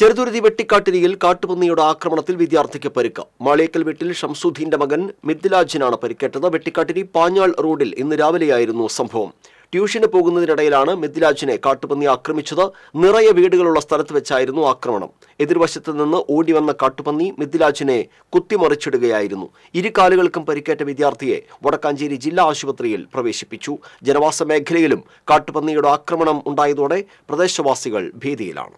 ചെറുതുരുതി വെട്ടിക്കാട്ടിരിയിൽ കാട്ടുപന്നിയുടെ ആക്രമണത്തിൽ വിദ്യാർത്ഥിക്ക് പരുക്ക് മാളിയേക്കൽ വീട്ടിൽ ഷംസുദ്ദീന്റെ മകൻ മിഥിലാജിനാണ് പരിക്കേറ്റത് വെട്ടിക്കാട്ടിരി പാഞ്ഞാൾ റോഡിൽ ഇന്ന് രാവിലെയായിരുന്നു സംഭവം ട്യൂഷന് പോകുന്നതിനിടയിലാണ് മിഥിലാജിനെ കാട്ടുപന്നി ആക്രമിച്ചത് നിറയെ വീടുകളുള്ള സ്ഥലത്ത് വെച്ചായിരുന്നു ആക്രമണം എതിർവശത്ത് നിന്ന് ഓടിവന്ന കാട്ടുപന്നി മിഥിലാജിനെ കുത്തിമറിച്ചിടുകയായിരുന്നു ഇരുകാലുകൾക്കും പരിക്കേറ്റ വിദ്യാർത്ഥിയെ വടക്കാഞ്ചേരി ജില്ലാ ആശുപത്രിയിൽ പ്രവേശിപ്പിച്ചു ജനവാസ മേഖലയിലും കാട്ടുപന്നിയുടെ ആക്രമണം ഉണ്ടായതോടെ പ്രദേശവാസികൾ ഭീതിയിലാണ്